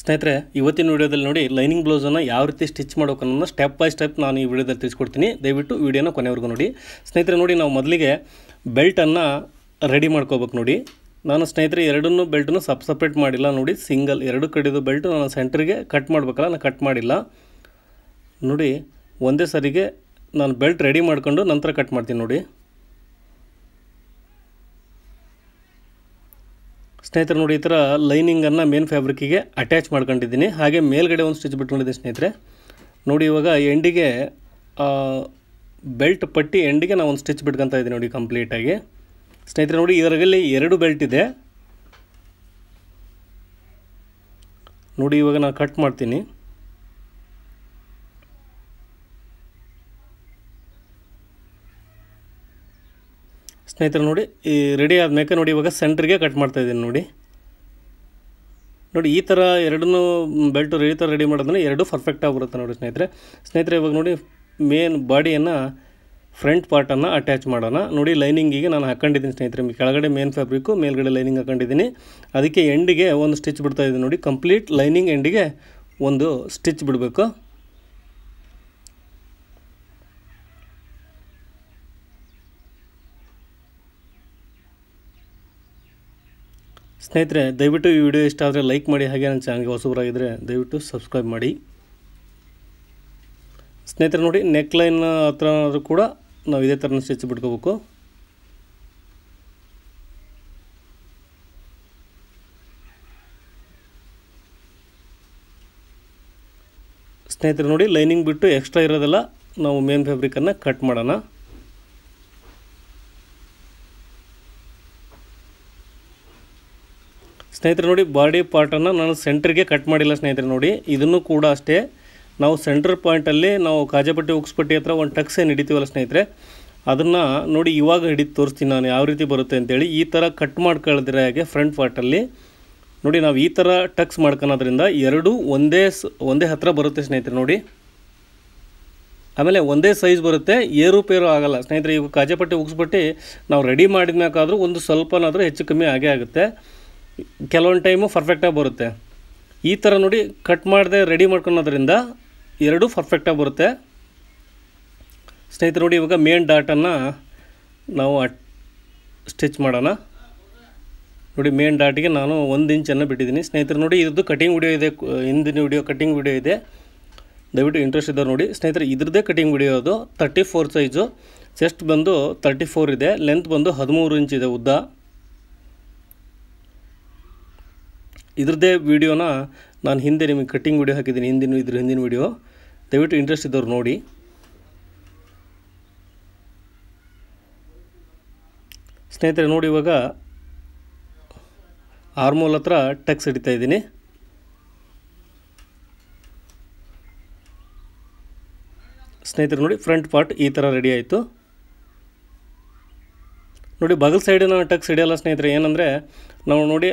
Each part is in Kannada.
ಸ್ನೇಹಿತರೆ ಇವತ್ತಿನ ವೀಡಿಯೋದಲ್ಲಿ ನೋಡಿ ಲೈನಿಂಗ್ ಬ್ಲೌಸನ್ನು ಯಾವ ರೀತಿ ಸ್ಟಿಚ್ ಮಾಡೋಕೆ ಸ್ಟೆಪ್ ಬೈ ಸ್ಟೆಪ್ ನಾನು ಈ ವಿಡಿಯೋದಲ್ಲಿ ತಿಳಿಸ್ಕೊಡ್ತೀನಿ ದಯವಿಟ್ಟು ವೀಡಿಯೋನ ಕೊನೆವರೆಗೂ ನೋಡಿ ಸ್ನೇಹಿತರೆ ನೋಡಿ ನಾವು ಮೊದಲಿಗೆ ಬೆಲ್ಟನ್ನು ರೆಡಿ ಮಾಡ್ಕೋಬೇಕು ನೋಡಿ ನಾನು ಸ್ನೇಹಿತರೆ ಎರಡನ್ನೂ ಬೆಲ್ಟನ್ನು ಸಪ್ ಸಪ್ರೇಟ್ ಮಾಡಿಲ್ಲ ನೋಡಿ ಸಿಂಗಲ್ ಎರಡು ಕಡೆದು ಬೆಲ್ಟ್ ನಾನು ಸೆಂಟ್ರಿಗೆ ಕಟ್ ಮಾಡಬೇಕಲ್ಲ ನಾನು ಕಟ್ ಮಾಡಿಲ್ಲ ನೋಡಿ ಒಂದೇ ಸರಿಗೆ ನಾನು ಬೆಲ್ಟ್ ರೆಡಿ ಮಾಡಿಕೊಂಡು ನಂತರ ಕಟ್ ಮಾಡ್ತೀನಿ ನೋಡಿ ಸ್ನೇಹಿತರೆ ನೋಡಿ ಈ ಥರ ಲೈನಿಂಗನ್ನು ಮೇನ್ ಫ್ಯಾಬ್ರಿಕ್ಕಿಗೆ ಅಟ್ಯಾಚ್ ಮಾಡ್ಕೊಂಡಿದ್ದೀನಿ ಹಾಗೆ ಮೇಲ್ಗಡೆ ಒಂದು ಸ್ಟಿಚ್ ಬಿಟ್ಕೊಂಡಿದ್ದೆ ಸ್ನೇಹಿತರೆ ನೋಡಿ ಇವಾಗ ಎಂಡಿಗೆ ಬೆಲ್ಟ್ ಪಟ್ಟಿ ಎಂಡಿಗೆ ನಾವು ಒಂದು ಸ್ಟಿಚ್ ಬಿಟ್ಕೊತಾ ಇದ್ದೀನಿ ನೋಡಿ ಕಂಪ್ಲೀಟಾಗಿ ಸ್ನೇಹಿತರೆ ನೋಡಿ ಇದರಲ್ಲಿ ಎರಡು ಬೆಲ್ಟ್ ಇದೆ ನೋಡಿ ಇವಾಗ ನಾನು ಕಟ್ ಮಾಡ್ತೀನಿ ಸ್ನೇಹಿತರು ನೋಡಿ ಈ ರೆಡಿ ಆದ್ಮೇಲೆ ನೋಡಿ ಇವಾಗ ಸೆಂಟ್ರಿಗೆ ಕಟ್ ಮಾಡ್ತಾ ಇದ್ದೀನಿ ನೋಡಿ ನೋಡಿ ಈ ಥರ ಎರಡನ್ನೂ ಬೆಲ್ಟು ರೆಡಿ ಥರ ರೆಡಿ ಮಾಡಿದ್ರೆ ಎರಡೂ ಪರ್ಫೆಕ್ಟಾಗಿ ಬರುತ್ತೆ ನೋಡಿ ಸ್ನೇಹಿತರೆ ಸ್ನೇಹಿತರೆ ಇವಾಗ ನೋಡಿ ಮೇನ್ ಬಾಡಿಯನ್ನು ಫ್ರಂಟ್ ಪಾರ್ಟನ್ನು ಅಟ್ಯಾಚ್ ಮಾಡೋಣ ನೋಡಿ ಲೈನಿಂಗಿಗೆ ನಾನು ಹಾಕೊಂಡಿದ್ದೀನಿ ಸ್ನೇಹಿತರೆ ಕೆಳಗಡೆ ಮೇನ್ ಫ್ಯಾಬ್ರಿಕ್ಕು ಮೇಲ್ಗಡೆ ಲೈನಿಂಗ್ ಹಾಕೊಂಡಿದ್ದೀನಿ ಅದಕ್ಕೆ ಎಂಡಿಗೆ ಒಂದು ಸ್ಟಿಚ್ ಬಿಡ್ತಾ ಇದ್ದೀನಿ ನೋಡಿ ಕಂಪ್ಲೀಟ್ ಲೈನಿಂಗ್ ಎಂಡಿಗೆ ಒಂದು ಸ್ಟಿಚ್ ಬಿಡಬೇಕು ಸ್ನೇಹಿತರೆ ದಯವಿಟ್ಟು ಈ ವಿಡಿಯೋ ಇಷ್ಟ ಆದರೆ ಲೈಕ್ ಮಾಡಿ ಹಾಗೆ ನನ್ನ ಚಾನಲ್ಗೆ ಹೊಸಬರಾಗಿದ್ದರೆ ದಯವಿಟ್ಟು ಸಬ್ಸ್ಕ್ರೈಬ್ ಮಾಡಿ ಸ್ನೇಹಿತರೆ ನೋಡಿ ನೆಕ್ಲೈನ್ ಲೈನ್ ಹತ್ರ ಆದರೂ ಕೂಡ ನಾವು ಇದೇ ಥರನ ಸ್ಟಿಚ್ ಬಿಟ್ಕೋಬೇಕು ಸ್ನೇಹಿತರೆ ನೋಡಿ ಲೈನಿಂಗ್ ಬಿಟ್ಟು ಎಕ್ಸ್ಟ್ರಾ ಇರೋದೆಲ್ಲ ನಾವು ಮೇನ್ ಫ್ಯಾಬ್ರಿಕನ್ನು ಕಟ್ ಮಾಡೋಣ ಸ್ನೇಹಿತರೆ ನೋಡಿ ಬಾಡಿ ಪಾರ್ಟನ್ನು ನಾನು ಸೆಂಟ್ರಿಗೆ ಕಟ್ ಮಾಡಿಲ್ಲ ಸ್ನೇಹಿತರೆ ನೋಡಿ ಇದನ್ನು ಕೂಡ ಅಷ್ಟೇ ನಾವು ಸೆಂಟ್ರ್ ಪಾಯಿಂಟಲ್ಲಿ ನಾವು ಕಾಜಾಪಟ್ಟಿ ಉಕ್ಸ್ಪಟ್ಟಿ ಹತ್ರ ಒಂದು ಟಕ್ಸ್ ಏನು ಹಿಡಿತೀವಲ್ಲ ಸ್ನೇಹಿತರೆ ಅದನ್ನು ನೋಡಿ ಇವಾಗ ಹಿಡಿದು ತೋರಿಸ್ತೀನಿ ನಾನು ಯಾವ ರೀತಿ ಬರುತ್ತೆ ಅಂತೇಳಿ ಈ ಥರ ಕಟ್ ಮಾಡ್ಕೊಳ್ದಿರೋ ಹಾಗೆ ಫ್ರಂಟ್ ಪಾರ್ಟಲ್ಲಿ ನೋಡಿ ನಾವು ಈ ಥರ ಟಕ್ಸ್ ಮಾಡ್ಕೊಳೋದ್ರಿಂದ ಎರಡು ಒಂದೇ ಒಂದೇ ಹತ್ತಿರ ಬರುತ್ತೆ ಸ್ನೇಹಿತರೆ ನೋಡಿ ಆಮೇಲೆ ಒಂದೇ ಸೈಜ್ ಬರುತ್ತೆ ಏರುಪೇರು ಆಗಲ್ಲ ಸ್ನೇಹಿತರೆ ಇವಾಗ ಕಾಜಾಪಟ್ಟಿ ಉಗಿಸ್ಬಿಟ್ಟು ನಾವು ರೆಡಿ ಮಾಡಿದ್ಮೇಕಾದರೂ ಒಂದು ಸ್ವಲ್ಪನಾದರೂ ಹೆಚ್ಚು ಕಮ್ಮಿ ಆಗೇ ಆಗುತ್ತೆ ಕೆಲವೊಂದು ಟೈಮು ಪರ್ಫೆಕ್ಟಾಗಿ ಬರುತ್ತೆ ಈ ಥರ ನೋಡಿ ಕಟ್ ಮಾಡಿದೆ ರೆಡಿ ಮಾಡ್ಕೊಳೋದ್ರಿಂದ ಎರಡೂ ಪರ್ಫೆಕ್ಟಾಗಿ ಬರುತ್ತೆ ಸ್ನೇಹಿತರು ನೋಡಿ ಇವಾಗ ಮೇನ್ ಡಾಟನ್ನು ನಾವು ಸ್ಟಿಚ್ ಮಾಡೋಣ ನೋಡಿ ಮೇನ್ ಡಾಟಿಗೆ ನಾನು ಒಂದು ಇಂಚನ್ನು ಬಿಟ್ಟಿದ್ದೀನಿ ಸ್ನೇಹಿತರು ನೋಡಿ ಇದ್ರದ್ದು ಕಟಿಂಗ್ ವಿಡಿಯೋ ಇದೆ ಹಿಂದಿನ ವಿಡಿಯೋ ಕಟಿಂಗ್ ವಿಡಿಯೋ ಇದೆ ದಯವಿಟ್ಟು ಇಂಟ್ರೆಸ್ಟ್ ಇದ್ದಾರೆ ನೋಡಿ ಸ್ನೇಹಿತರು ಇದ್ರದ್ದೇ ಕಟಿಂಗ್ ವಿಡಿಯೋ ಅದು ತರ್ಟಿ ಫೋರ್ ಸೈಜು ಚೆಸ್ಟ್ ಬಂದು ತರ್ಟಿ ಫೋರ್ ಇದೆ ಲೆಂತ್ ಬಂದು ಹದಿಮೂರು ಇಂಚ್ ಇದೆ ಉದ್ದ ಇದ್ರದ್ದೇ ವೀಡಿಯೋನ ನಾನು ಹಿಂದೆ ನಿಮಗೆ ಕಟ್ಟಿಂಗ್ ವೀಡಿಯೋ ಹಾಕಿದ್ದೀನಿ ಹಿಂದಿನ ಇದ್ರ ಹಿಂದಿನ ವೀಡಿಯೋ ದಯವಿಟ್ಟು ಇಂಟ್ರೆಸ್ಟ್ ಇದ್ದವ್ರು ನೋಡಿ ಸ್ನೇಹಿತರೆ ನೋಡಿ ಇವಾಗ ಆರ್ಮೋಲ್ ಹತ್ರ ಟೆಕ್ಸ್ ಹಿಡಿತಾ ಇದ್ದೀನಿ ಸ್ನೇಹಿತರೆ ನೋಡಿ ಫ್ರಂಟ್ ಪಾರ್ಟ್ ಈ ಥರ ರೆಡಿ ಆಯಿತು ನೋಡಿ ಬಗಲ್ ಸೈಡಿನ ಟಕ್ಸ್ ಹಿಡಿಯಲ್ಲ ಸ್ನೇಹಿತರೆ ಏನಂದರೆ ನಾವು ನೋಡಿ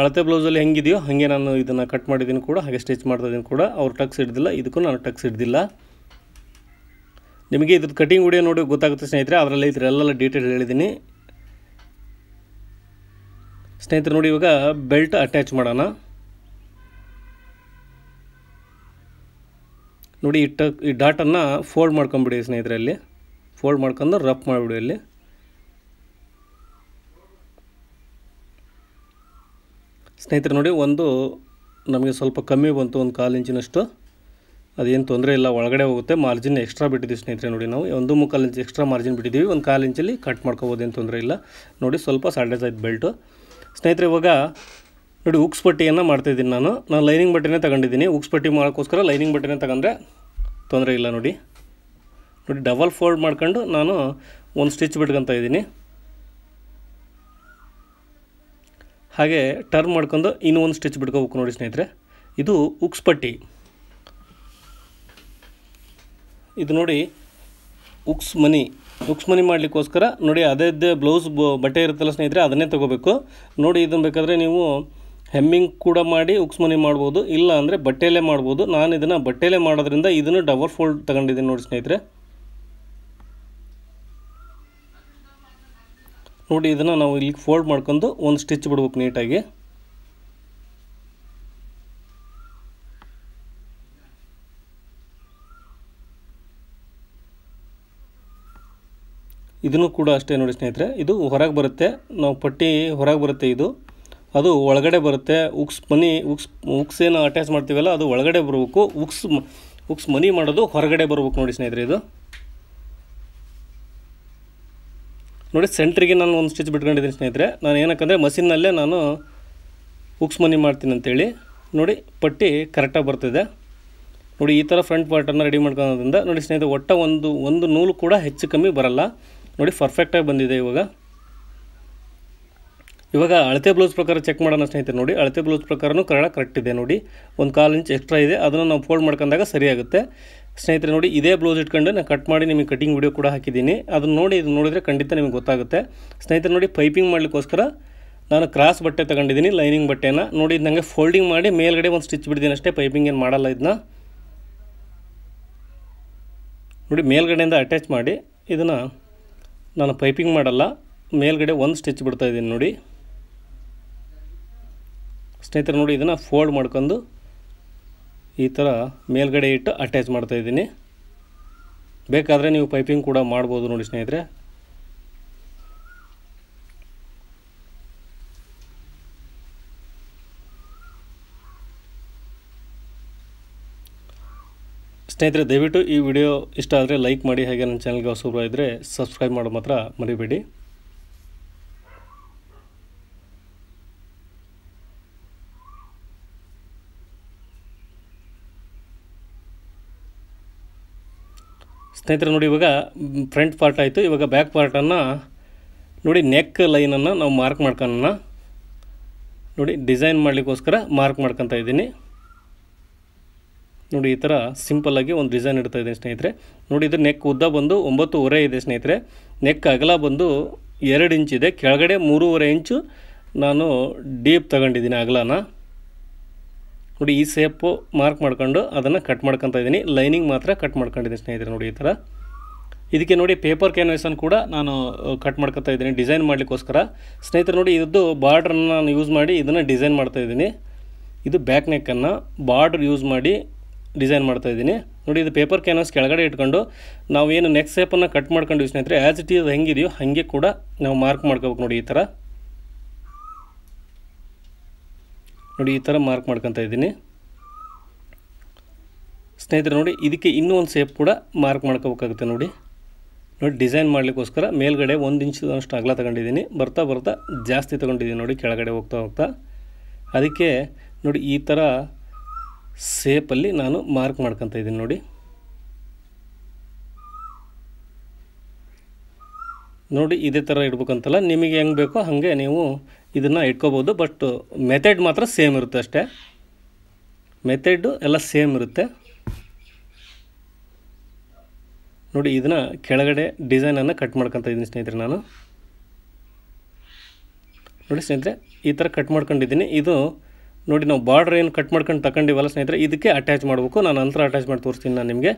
ಅಳತೆ ಬ್ಲೌಸಲ್ಲಿ ಹೆಂಗಿದೆಯೋ ಹಾಗೆ ನಾನು ಇದನ್ನು ಕಟ್ ಮಾಡಿದ್ದೀನಿ ಕೂಡ ಹಾಗೆ ಸ್ಟಿಚ್ ಇದೀನಿ ಕೂಡ ಅವ್ರು ಟಕ್ಸ್ ಹಿಡ್ದಿಲ್ಲ ಇದಕ್ಕೂ ನಾನು ಟಕ್ಸ್ ಹಿಡ್ದಿಲ್ಲ ನಿಮಗೆ ಇದ್ರ ಕಟಿಂಗ್ ವಿಡಿಯೋ ನೋಡಿ ಗೊತ್ತಾಗುತ್ತೆ ಸ್ನೇಹಿತರೆ ಅದರಲ್ಲಿ ಇದರೆಲ್ಲ ಡೀಟೇಲ್ ಹೇಳಿದ್ದೀನಿ ಸ್ನೇಹಿತರೆ ನೋಡಿ ಇವಾಗ ಬೆಲ್ಟ್ ಅಟ್ಯಾಚ್ ಮಾಡೋಣ ನೋಡಿ ಈ ಟಕ್ ಈ ಡಾಟನ್ನು ಫೋಲ್ಡ್ ಮಾಡ್ಕೊಂಬಿಡಿ ಸ್ನೇಹಿತರೆ ಅಲ್ಲಿ ಫೋಲ್ಡ್ ಮಾಡ್ಕೊಂಡು ರಫ್ ಮಾಡಿಬಿಡಿ ಅಲ್ಲಿ ಸ್ನೇಹಿತರೆ ನೋಡಿ ಒಂದು ನಮಗೆ ಸ್ವಲ್ಪ ಕಮ್ಮಿ ಬಂತು ಒಂದು ಕಾಲು ಇಂಚಿನಷ್ಟು ಅದೇನು ತೊಂದರೆ ಇಲ್ಲ ಒಳಗಡೆ ಹೋಗುತ್ತೆ ಮಾರ್ಜಿನ್ ಎಕ್ಸ್ಟ್ರಾ ಬಿಟ್ಟಿದ್ದೀವಿ ಸ್ನೇಹಿತರೆ ನೋಡಿ ನಾವು ಒಂದು ಮುಕ್ಕಾಲು ಇಂಚು ಎಕ್ಸ್ಟ್ರಾ ಮಾರ್ಜಿನ್ ಬಿಟ್ಟಿದ್ದೀವಿ ಒಂದು ಕಾಲು ಇಂಚಲ್ಲಿ ಕಟ್ ಮಾಡ್ಕೋಬೋದು ಏನು ತೊಂದರೆ ಇಲ್ಲ ನೋಡಿ ಸ್ವಲ್ಪ ಸಾಡ್ರೆಸ್ ಆಯ್ತು ಬೆಲ್ಟು ಸ್ನೇಹಿತರೆ ಇವಾಗ ನೋಡಿ ಉಕ್ಸ್ ಪಟ್ಟಿಯನ್ನು ಮಾಡ್ತಾಯಿದ್ದೀನಿ ನಾನು ನಾನು ಲೈನಿಂಗ್ ಬಟ್ಟೆನೇ ತಗೊಂಡಿದ್ದೀನಿ ಉಕ್ಸ್ ಪಟ್ಟಿ ಮಾಡೋಕ್ಕೋಸ್ಕರ ಲೈನಿಂಗ್ ಬಟ್ಟೆನೇ ತಗೊಂಡ್ರೆ ತೊಂದರೆ ಇಲ್ಲ ನೋಡಿ ನೋಡಿ ಡಬಲ್ ಫೋಲ್ಡ್ ಮಾಡ್ಕೊಂಡು ನಾನು ಒಂದು ಸ್ಟಿಚ್ ಬಿಟ್ಕೊತಾ ಇದ್ದೀನಿ ಹಾಗೆ ಟರ್ನ್ ಮಾಡ್ಕೊಂಡು ಇನ್ನೂ ಒಂದು ಸ್ಟಿಚ್ ಬಿಟ್ಕೋಬೇಕು ನೋಡಿ ಸ್ನೇಹಿತರೆ ಇದು ಉಕ್ಸ್ ಪಟ್ಟಿ ಇದು ನೋಡಿ ಉಕ್ಸ್ ಮನಿ ಉಕ್ಸ್ ಮನಿ ಮಾಡಲಿಕ್ಕೋಸ್ಕರ ನೋಡಿ ಅದೇ ಬ್ಲೌಸ್ ಬಟ್ಟೆ ಇರುತ್ತಲ್ಲ ಸ್ನೇಹಿತರೆ ಅದನ್ನೇ ತೊಗೋಬೇಕು ನೋಡಿ ಇದನ್ನು ಬೇಕಾದರೆ ನೀವು ಹೆಮ್ಮಿಂಗ್ ಕೂಡ ಮಾಡಿ ಉಕ್ಸ್ ಮನಿ ಮಾಡ್ಬೋದು ಇಲ್ಲ ಅಂದರೆ ಬಟ್ಟೆಯಲ್ಲೇ ಮಾಡ್ಬೋದು ನಾನು ಇದನ್ನು ಬಟ್ಟೆಯಲ್ಲೇ ಮಾಡೋದ್ರಿಂದ ಇದನ್ನು ಡಬಲ್ ಫೋಲ್ಡ್ ತಗೊಂಡಿದ್ದೀನಿ ನೋಡಿ ಸ್ನೇಹಿತರೆ ನೋಡಿ ಇದನ್ನು ನಾವು ಇಲ್ಲಿ ಫೋಲ್ಡ್ ಮಾಡ್ಕೊಂಡು ಒಂದು ಸ್ಟಿಚ್ ಬಿಡ್ಬೇಕು ನೀಟಾಗಿ ಇದನ್ನು ಕೂಡ ಅಷ್ಟೇ ನೋಡಿ ಸ್ನೇಹಿತರೆ ಇದು ಹೊರಗೆ ಬರುತ್ತೆ ನಾವು ಪಟ್ಟಿ ಹೊರಗೆ ಬರುತ್ತೆ ಇದು ಅದು ಒಳಗಡೆ ಬರುತ್ತೆ ಉಕ್ಸ್ ಮನಿ ಉಕ್ಸ್ ಉಕ್ಸ್ ಏನು ಅಟ್ಯಾಚ್ ಮಾಡ್ತೀವಲ್ಲ ಅದು ಒಳಗಡೆ ಬರಬೇಕು ಉಕ್ಸ್ ಉಕ್ಸ್ ಮನಿ ಮಾಡೋದು ಹೊರಗಡೆ ಬರಬೇಕು ನೋಡಿ ಸ್ನೇಹಿತರೆ ಇದು ನೋಡಿ ಸೆಂಟ್ರಿಗೆ ನಾನು ಒಂದು ಸ್ಟಿಚ್ ಬಿಟ್ಕೊಂಡಿದ್ದೀನಿ ಸ್ನೇಹಿತರೆ ನಾನು ಏನಕ್ಕಂದರೆ ಮಷಿನ್ನಲ್ಲೇ ನಾನು ಉಕ್ಸ್ ಮನಿ ಮಾಡ್ತೀನಿ ಅಂತೇಳಿ ನೋಡಿ ಪಟ್ಟಿ ಕರೆಕ್ಟಾಗಿ ಬರ್ತಿದೆ ನೋಡಿ ಈ ಥರ ಫ್ರಂಟ್ ಪಾರ್ಟನ್ನು ರೆಡಿ ಮಾಡ್ಕೊಳೋದ್ರಿಂದ ನೋಡಿ ಸ್ನೇಹಿತರೆ ಒಟ್ಟ ಒಂದು ಒಂದು ನೂಲು ಕೂಡ ಹೆಚ್ಚು ಕಮ್ಮಿ ಬರಲ್ಲ ನೋಡಿ ಪರ್ಫೆಕ್ಟಾಗಿ ಬಂದಿದೆ ಇವಾಗ ಇವಾಗ ಅಳತೆ ಬ್ಲೌಸ್ ಪ್ರಕಾರ ಚೆಕ್ ಮಾಡೋಣ ಸ್ನೇಹಿತರೆ ನೋಡಿ ಅಳತೆ ಬ್ಲೌಸ್ ಪ್ರಕಾರನೂ ಕರಡ ಕರೆಕ್ಟ್ ಇದೆ ನೋಡಿ ಒಂದು ಕಾಲು ಇಂಚ್ ಎಕ್ಸ್ಟ್ರಾ ಇದೆ ಅದನ್ನು ನಾವು ಫೋಲ್ಡ್ ಮಾಡ್ಕೊಂಡಾಗ ಸರಿಯಾಗುತ್ತೆ ಸ್ನೇಹಿತರೆ ನೋಡಿ ಇದೇ ಬ್ಲೌಸ್ ಇಟ್ಕೊಂಡು ನಾನು ಕಟ್ ಮಾಡಿ ನಿಮಗೆ ಕಟಿಂಗ್ ವಿಡಿಯೋ ಕೂಡ ಹಾಕಿದ್ದೀನಿ ಅದನ್ನು ನೋಡಿ ಇದು ನೋಡಿದರೆ ಖಂಡಿತ ನಿಮಗೆ ಗೊತ್ತಾಗುತ್ತೆ ಸ್ನೇಹಿತರೆ ನೋಡಿ ಪೈಪಿಂಗ್ ಮಾಡಲಿಕ್ಕೋಸ್ಕರ ನಾನು ಕ್ರಾಸ್ ಬಟ್ಟೆ ತಗೊಂಡಿದ್ದೀನಿ ಲೈನಿಂಗ್ ಬಟ್ಟೆನ ನೋಡಿ ನನಗೆ ಫೋಲ್ಡಿಂಗ್ ಮಾಡಿ ಮೇಲ್ಗಡೆ ಒಂದು ಸ್ಟಿಚ್ ಬಿಡ್ತೀನಿ ಅಷ್ಟೇ ಪೈಪಿಂಗ್ ಏನು ಮಾಡಲ್ಲ ಇದನ್ನ ನೋಡಿ ಮೇಲ್ಗಡೆಯಿಂದ ಅಟ್ಯಾಚ್ ಮಾಡಿ ಇದನ್ನು ನಾನು ಪೈಪಿಂಗ್ ಮಾಡಲ್ಲ ಮೇಲ್ಗಡೆ ಒಂದು ಸ್ಟಿಚ್ ಬಿಡ್ತಾಯಿದ್ದೀನಿ ನೋಡಿ ಸ್ನೇಹಿತರೆ ನೋಡಿ ಇದನ್ನು ಫೋಲ್ಡ್ ಮಾಡ್ಕೊಂಡು ಈ ಥರ ಮೇಲ್ಗಡೆ ಇಟ್ಟು ಅಟ್ಯಾಚ್ ಮಾಡ್ತಾ ಇದ್ದೀನಿ ಬೇಕಾದರೆ ನೀವು ಪೈಪಿಂಗ್ ಕೂಡ ಮಾಡ್ಬೋದು ನೋಡಿ ಸ್ನೇಹಿತರೆ ಸ್ನೇಹಿತರೆ ದಯವಿಟ್ಟು ಈ ವಿಡಿಯೋ ಇಷ್ಟ ಆದರೆ ಲೈಕ್ ಮಾಡಿ ಹಾಗೆ ನನ್ನ ಚಾನಲ್ಗೆ ಹೊಸಬ್ರು ಇದ್ದರೆ ಸಬ್ಸ್ಕ್ರೈಬ್ ಮಾಡೋ ಮಾತ್ರ ಮರಿಬೇಡಿ ಸ್ನೇಹಿತರೆ ನೋಡಿ ಇವಾಗ ಫ್ರಂಟ್ ಪಾರ್ಟ್ ಆಯಿತು ಇವಾಗ ಬ್ಯಾಕ್ ಪಾರ್ಟನ್ನು ನೋಡಿ ನೆಕ್ ಲೈನನ್ನು ನಾವು ಮಾರ್ಕ್ ಮಾಡ್ಕೊಳ್ಳೋಣ ನೋಡಿ ಡಿಸೈನ್ ಮಾಡಲಿಕ್ಕೋಸ್ಕರ ಮಾರ್ಕ್ ಮಾಡ್ಕೊತ ಇದ್ದೀನಿ ನೋಡಿ ಈ ಥರ ಸಿಂಪಲ್ಲಾಗಿ ಒಂದು ಡಿಸೈನ್ ಇಡ್ತಾ ಇದ್ದೀನಿ ಸ್ನೇಹಿತರೆ ನೋಡಿ ಇದು ನೆಕ್ ಉದ್ದ ಬಂದು ಒಂಬತ್ತುವರೆ ಇದೆ ಸ್ನೇಹಿತರೆ ನೆಕ್ ಅಗಲ ಬಂದು ಎರಡು ಇಂಚ್ ಇದೆ ಕೆಳಗಡೆ ಮೂರುವರೆ ಇಂಚು ನಾನು ಡೀಪ್ ತಗೊಂಡಿದ್ದೀನಿ ಅಗಲನ ನೋಡಿ ಈ ಸೇಪು ಮಾರ್ಕ್ ಮಾಡ್ಕೊಂಡು ಅದನ್ನು ಕಟ್ ಮಾಡ್ಕೊತ ಇದ್ದೀನಿ ಲೈನಿಂಗ್ ಮಾತ್ರ ಕಟ್ ಮಾಡ್ಕೊಂಡಿದ್ದೀನಿ ಸ್ನೇಹಿತರೆ ನೋಡಿ ಈ ಥರ ಇದಕ್ಕೆ ನೋಡಿ ಪೇಪರ್ ಕ್ಯಾನ್ವಸನ್ನು ಕೂಡ ನಾನು ಕಟ್ ಮಾಡ್ಕೊತಾ ಇದ್ದೀನಿ ಡಿಸೈನ್ ಮಾಡಲಿಕ್ಕೋಸ್ಕರ ಸ್ನೇಹಿತರೆ ನೋಡಿ ಇದ್ದು ಬಾರ್ಡ್ರನ್ನು ನಾನು ಯೂಸ್ ಮಾಡಿ ಇದನ್ನು ಡಿಸೈನ್ ಮಾಡ್ತಾ ಇದ್ದೀನಿ ಇದು ಬ್ಯಾಕ್ ನೆಕ್ಕನ್ನು ಬಾರ್ಡ್ರ್ ಯೂಸ್ ಮಾಡಿ ಡಿಸೈನ್ ಮಾಡ್ತಾ ಇದ್ದೀನಿ ನೋಡಿ ಇದು ಪೇಪರ್ ಕ್ಯಾನ್ವಸ್ ಕೆಳಗಡೆ ಇಟ್ಕೊಂಡು ನಾವು ಏನು ನೆಕ್ಸ್ಟ್ ಸೇಪನ್ನು ಕಟ್ ಮಾಡ್ಕೊಂಡು ಸ್ನೇಹಿತರೆ ಆ್ಯಸ್ ಇಟ್ ಇಸ್ ಹೆಂಗಿದೆಯೋ ಹಾಗೆ ಕೂಡ ನಾವು ಮಾರ್ಕ್ ಮಾಡ್ಕೋಬೇಕು ನೋಡಿ ಈ ಥರ ನೋಡಿ ಈ ಥರ ಮಾರ್ಕ್ ಮಾಡ್ಕೊತ ಇದ್ದೀನಿ ಸ್ನೇಹಿತರೆ ನೋಡಿ ಇದಕ್ಕೆ ಇನ್ನೂ ಒಂದು ಸೇಪ್ ಕೂಡ ಮಾರ್ಕ್ ಮಾಡ್ಕೋಬೇಕಾಗುತ್ತೆ ನೋಡಿ ನೋಡಿ ಡಿಸೈನ್ ಮಾಡಲಿಕ್ಕೋಸ್ಕರ ಮೇಲ್ಗಡೆ ಒಂದು ಇಂಚದಷ್ಟು ಅಗಲ ತಗೊಂಡಿದ್ದೀನಿ ಬರ್ತಾ ಬರ್ತಾ ಜಾಸ್ತಿ ತೊಗೊಂಡಿದ್ದೀನಿ ನೋಡಿ ಕೆಳಗಡೆ ಹೋಗ್ತಾ ಹೋಗ್ತಾ ಅದಕ್ಕೆ ನೋಡಿ ಈ ಥರ ಸೇಪಲ್ಲಿ ನಾನು ಮಾರ್ಕ್ ಮಾಡ್ಕೊತ ಇದ್ದೀನಿ ನೋಡಿ ನೋಡಿ ಇದೇ ಥರ ಇಡ್ಬೇಕಂತಲ್ಲ ನಿಮಗೆ ಹೆಂಗೆ ಬೇಕೋ ಹಾಗೆ ನೀವು ಇದನ್ನು ಇಟ್ಕೋಬೋದು ಬಟ್ ಮೆಥಡ್ ಮಾತ್ರ ಸೇಮ್ ಇರುತ್ತೆ ಅಷ್ಟೇ ಮೆಥೆಡ್ಡು ಎಲ್ಲ ಸೇಮ್ ಇರುತ್ತೆ ನೋಡಿ ಇದನ್ನು ಕೆಳಗಡೆ ಡಿಸೈನನ್ನು ಕಟ್ ಮಾಡ್ಕೊತ ಇದ್ದೀನಿ ಸ್ನೇಹಿತರೆ ನಾನು ನೋಡಿ ಸ್ನೇಹಿತರೆ ಈ ಥರ ಕಟ್ ಮಾಡ್ಕೊಂಡಿದ್ದೀನಿ ಇದು ನೋಡಿ ನಾವು ಬಾರ್ಡ್ರ್ ಏನು ಕಟ್ ಮಾಡ್ಕೊಂಡು ತಗೊಂಡಿವಲ್ಲ ಸ್ನೇಹಿತರೆ ಇದಕ್ಕೆ ಅಟ್ಯಾಚ್ ಮಾಡಬೇಕು ನಾನು ನಂತರ ಅಟ್ಯಾಚ್ ಮಾಡಿ ತೋರಿಸ್ತೀನಿ ನಾನು ನಿಮಗೆ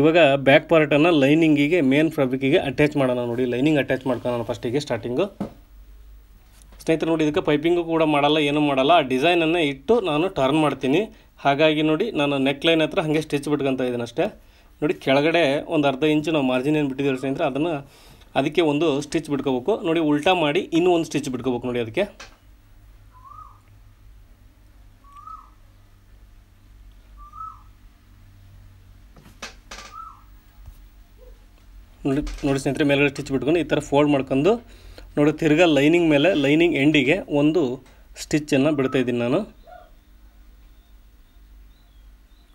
ಇವಾಗ ಬ್ಯಾಕ್ ಪಾರ್ಟನ್ನು ಲೈನಿಂಗಿಗೆ ಮೇನ್ ಫ್ಯಾಬ್ರಿಕ್ಕಿಗೆ ಅಟ್ಯಾಚ್ ಮಾಡೋಣ ನೋಡಿ ಲೈನಿಂಗ್ ಅಟ್ಯಾಚ್ ಮಾಡ್ಕೊಳ್ಳೋಣ ಫಸ್ಟಿಗೆ ಸ್ಟಾರ್ಟಿಂಗು ಸ್ನೇಹಿತರು ನೋಡಿ ಇದಕ್ಕೆ ಪೈಪಿಂಗು ಕೂಡ ಮಾಡಲ್ಲ ಏನೂ ಮಾಡಲ್ಲ ಆ ಡಿಸೈನನ್ನು ಇಟ್ಟು ನಾನು ಟರ್ನ್ ಮಾಡ್ತೀನಿ ಹಾಗಾಗಿ ನೋಡಿ ನಾನು ನೆಕ್ಲೈನ್ ಹತ್ರ ಹಾಗೆ ಸ್ಟಿಚ್ ಬಿಟ್ಕೊತ ಇದ್ದೀನಿ ಅಷ್ಟೇ ನೋಡಿ ಕೆಳಗಡೆ ಒಂದು ಅರ್ಧ ಇಂಚು ನಾವು ಮಾರ್ಜಿನ್ ಏನು ಬಿಟ್ಟಿದ್ದೀವಿ ಸ್ನೇಹಿತರೆ ಅದನ್ನು ಅದಕ್ಕೆ ಒಂದು ಸ್ಟಿಚ್ ಬಿಟ್ಕೋಬೇಕು ನೋಡಿ ಉಲ್ಟಾ ಮಾಡಿ ಇನ್ನೂ ಒಂದು ಸ್ಟಿಚ್ ಬಿಟ್ಕೋಬೇಕು ನೋಡಿ ಅದಕ್ಕೆ ನೋಡಿ ನೋಡಿ ಸ್ನೇಹಿತರೆ ಮೇಲ್ಗಡೆ ಸ್ಟಿಚ್ ಬಿಟ್ಕೊಂಡು ಈ ಥರ ಫೋಲ್ಡ್ ಮಾಡ್ಕೊಂಡು ನೋಡಿ ತಿರ್ಗಾ ಲೈನಿಂಗ್ ಮೇಲೆ ಲೈನಿಂಗ್ ಎಂಡಿಗೆ ಒಂದು ಸ್ಟಿಚ್ಚನ್ನು ಬಿಡ್ತಾಯಿದ್ದೀನಿ ನಾನು